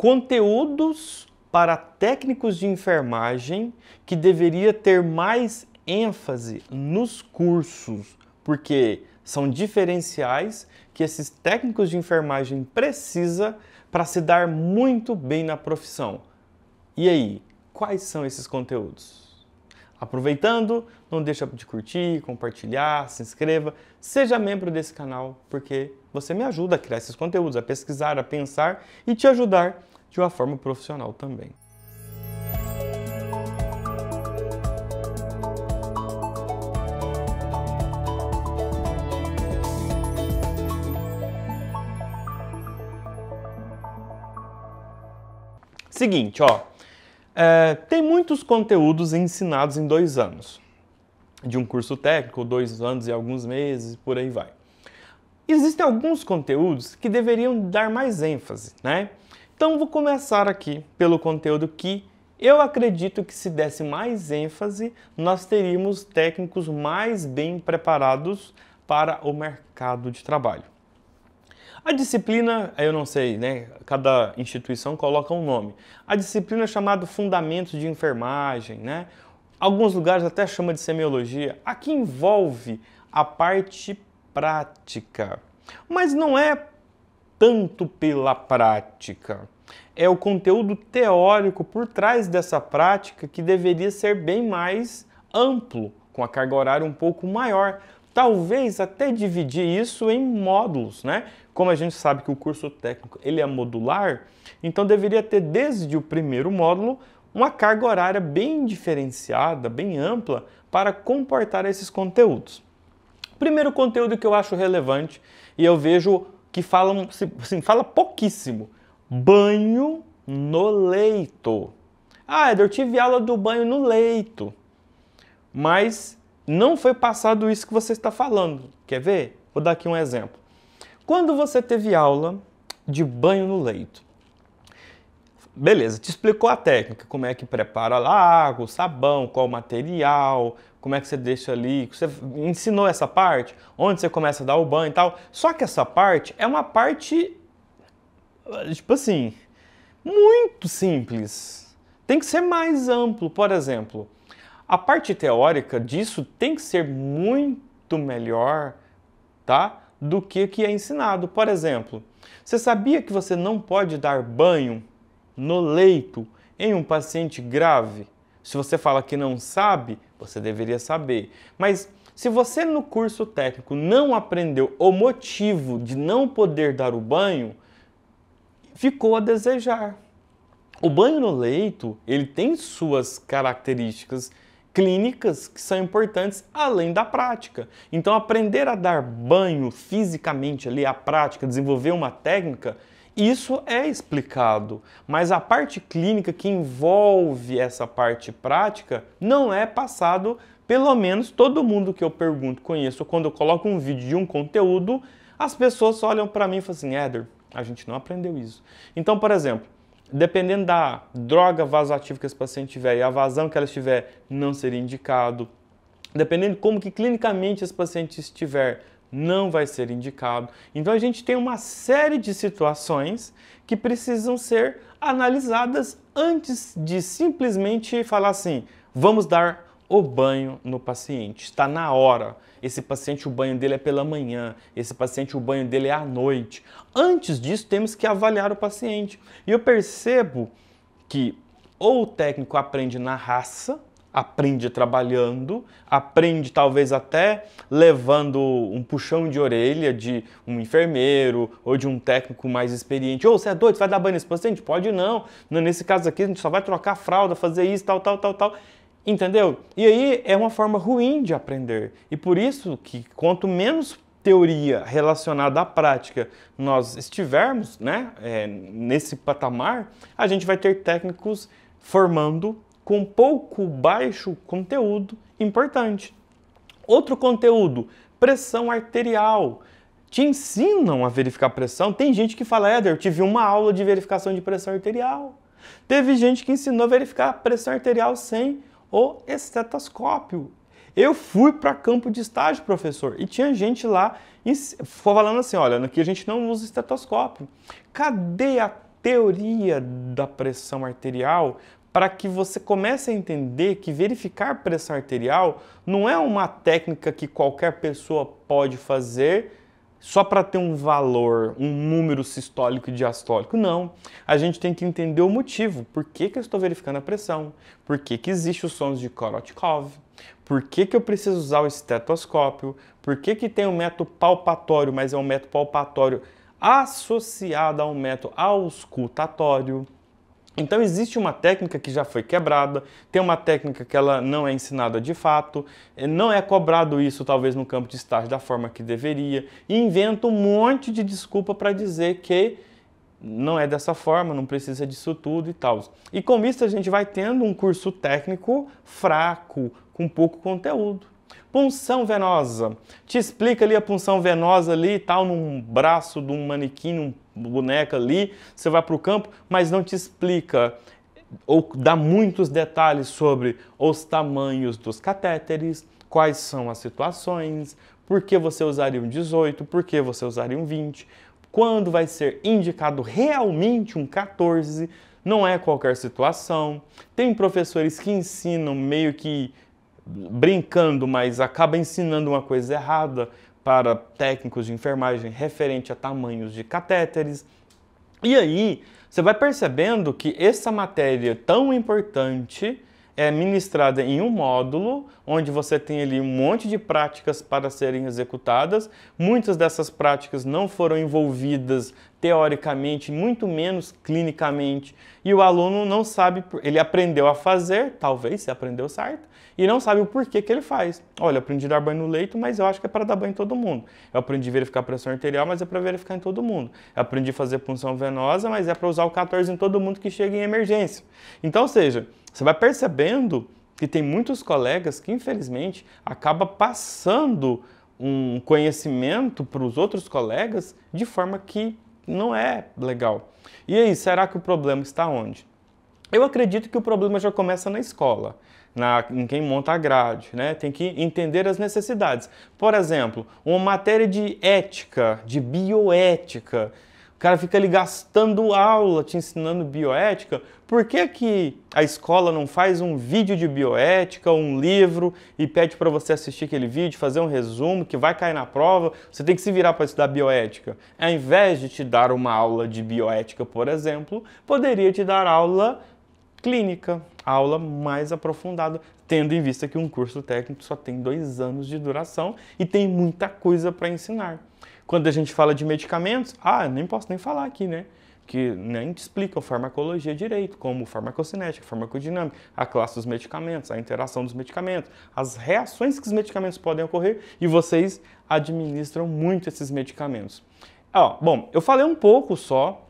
conteúdos para técnicos de enfermagem que deveria ter mais ênfase nos cursos, porque são diferenciais que esses técnicos de enfermagem precisa para se dar muito bem na profissão. E aí, quais são esses conteúdos? Aproveitando, não deixa de curtir, compartilhar, se inscreva, seja membro desse canal, porque você me ajuda a criar esses conteúdos, a pesquisar, a pensar e te ajudar de uma forma profissional também. Seguinte, ó, é, tem muitos conteúdos ensinados em dois anos, de um curso técnico, dois anos e alguns meses, por aí vai. Existem alguns conteúdos que deveriam dar mais ênfase, né? Então vou começar aqui pelo conteúdo que eu acredito que se desse mais ênfase, nós teríamos técnicos mais bem preparados para o mercado de trabalho. A disciplina, eu não sei, né? Cada instituição coloca um nome. A disciplina é chamada Fundamentos de Enfermagem, né? Alguns lugares até chama de semiologia. Aqui envolve a parte prática. Mas não é tanto pela prática. É o conteúdo teórico por trás dessa prática que deveria ser bem mais amplo, com a carga horária um pouco maior. Talvez até dividir isso em módulos, né? Como a gente sabe que o curso técnico ele é modular, então deveria ter desde o primeiro módulo uma carga horária bem diferenciada, bem ampla para comportar esses conteúdos. O primeiro conteúdo que eu acho relevante e eu vejo que falam, assim, fala pouquíssimo. Banho no leito. Ah, Eder, eu tive aula do banho no leito. Mas não foi passado isso que você está falando. Quer ver? Vou dar aqui um exemplo. Quando você teve aula de banho no leito, beleza, te explicou a técnica, como é que prepara a água, o sabão, qual material, como é que você deixa ali, você ensinou essa parte, onde você começa a dar o banho e tal. Só que essa parte é uma parte, tipo assim, muito simples. Tem que ser mais amplo, por exemplo. A parte teórica disso tem que ser muito melhor, tá? Do que que é ensinado. Por exemplo, você sabia que você não pode dar banho no leito em um paciente grave? Se você fala que não sabe, você deveria saber. Mas se você no curso técnico não aprendeu o motivo de não poder dar o banho, ficou a desejar. O banho no leito, ele tem suas características clínicas que são importantes além da prática. Então aprender a dar banho fisicamente ali a prática, desenvolver uma técnica isso é explicado, mas a parte clínica que envolve essa parte prática não é passado, pelo menos todo mundo que eu pergunto conheço. Quando eu coloco um vídeo de um conteúdo, as pessoas olham para mim e falam assim: Éder, a gente não aprendeu isso. Então, por exemplo, dependendo da droga vasoativa que esse paciente tiver e a vazão que ela estiver, não seria indicado. Dependendo de como que clinicamente esse paciente estiver, não vai ser indicado. Então a gente tem uma série de situações que precisam ser analisadas antes de simplesmente falar assim: vamos dar o banho no paciente. Está na hora. Esse paciente, o banho dele é pela manhã. Esse paciente, o banho dele é à noite. Antes disso, temos que avaliar o paciente. E eu percebo que ou o técnico aprende na raça, aprende trabalhando, aprende talvez até levando um puxão de orelha de um enfermeiro ou de um técnico mais experiente. Ou oh, você é doido, você vai dar banho nesse paciente? Pode não. Nesse caso aqui, a gente só vai trocar fralda, fazer isso, tal, tal, tal, tal. Entendeu? E aí é uma forma ruim de aprender. E por isso que quanto menos teoria relacionada à prática nós estivermos né, é, nesse patamar, a gente vai ter técnicos formando com pouco, baixo conteúdo importante. Outro conteúdo, pressão arterial. Te ensinam a verificar pressão. Tem gente que fala, Éder, eu tive uma aula de verificação de pressão arterial. Teve gente que ensinou a verificar a pressão arterial sem o estetoscópio. Eu fui para campo de estágio, professor, e tinha gente lá falando assim: olha, aqui a gente não usa estetoscópio. Cadê a teoria da pressão arterial para que você comece a entender que verificar pressão arterial não é uma técnica que qualquer pessoa pode fazer só para ter um valor, um número sistólico e diastólico. Não. A gente tem que entender o motivo. Por que, que eu estou verificando a pressão? Por que, que existe os sons de Korotkov? Por que, que eu preciso usar o estetoscópio? Por que, que tem o um método palpatório, mas é um método palpatório associado a um método auscultatório? Então existe uma técnica que já foi quebrada, tem uma técnica que ela não é ensinada de fato, eh, não é cobrado isso talvez no campo de estágio da forma que deveria, e inventa um monte de desculpa para dizer que não é dessa forma, não precisa disso tudo e tal. E com isso a gente vai tendo um curso técnico fraco, com pouco conteúdo. Punção venosa. Te explica ali a punção venosa ali e tal, num braço de um manequim, uma boneca ali. Você vai para o campo, mas não te explica ou dá muitos detalhes sobre os tamanhos dos catéteres, quais são as situações, por que você usaria um 18, por que você usaria um 20, quando vai ser indicado realmente um 14, não é qualquer situação. Tem professores que ensinam meio que brincando, mas acaba ensinando uma coisa errada para técnicos de enfermagem referente a tamanhos de catéteres. E aí, você vai percebendo que essa matéria tão importante é ministrada em um módulo, onde você tem ali um monte de práticas para serem executadas. Muitas dessas práticas não foram envolvidas teoricamente, muito menos clinicamente. E o aluno não sabe, ele aprendeu a fazer, talvez se aprendeu certo, e não sabe o porquê que ele faz. Olha, eu aprendi a dar banho no leito, mas eu acho que é para dar banho em todo mundo. Eu aprendi a verificar a pressão arterial, mas é para verificar em todo mundo. Eu aprendi a fazer punção venosa, mas é para usar o 14 em todo mundo que chega em emergência. Então, ou seja, você vai percebendo que tem muitos colegas que, infelizmente, acaba passando um conhecimento para os outros colegas de forma que não é legal. E aí, será que o problema está onde? Eu acredito que o problema já começa na escola, na, em quem monta a grade, né? Tem que entender as necessidades. Por exemplo, uma matéria de ética, de bioética, cara fica ali gastando aula te ensinando bioética. Por que, que a escola não faz um vídeo de bioética, um livro e pede para você assistir aquele vídeo, fazer um resumo que vai cair na prova? Você tem que se virar para estudar bioética. Ao invés de te dar uma aula de bioética, por exemplo, poderia te dar aula clínica, aula mais aprofundada, tendo em vista que um curso técnico só tem dois anos de duração e tem muita coisa para ensinar. Quando a gente fala de medicamentos, ah, nem posso nem falar aqui, né? Que nem explicam farmacologia direito, como farmacocinética, farmacodinâmica, a classe dos medicamentos, a interação dos medicamentos, as reações que os medicamentos podem ocorrer e vocês administram muito esses medicamentos. Ah, bom, eu falei um pouco só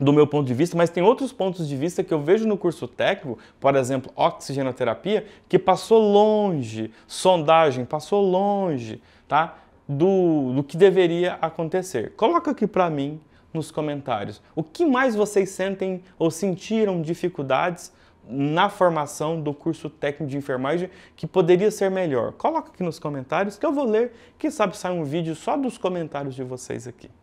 do meu ponto de vista, mas tem outros pontos de vista que eu vejo no curso técnico, por exemplo, oxigenoterapia, que passou longe, sondagem passou longe, tá? Do, do que deveria acontecer. Coloca aqui para mim nos comentários o que mais vocês sentem ou sentiram dificuldades na formação do curso técnico de enfermagem que poderia ser melhor. Coloca aqui nos comentários que eu vou ler, que sabe sai um vídeo só dos comentários de vocês aqui.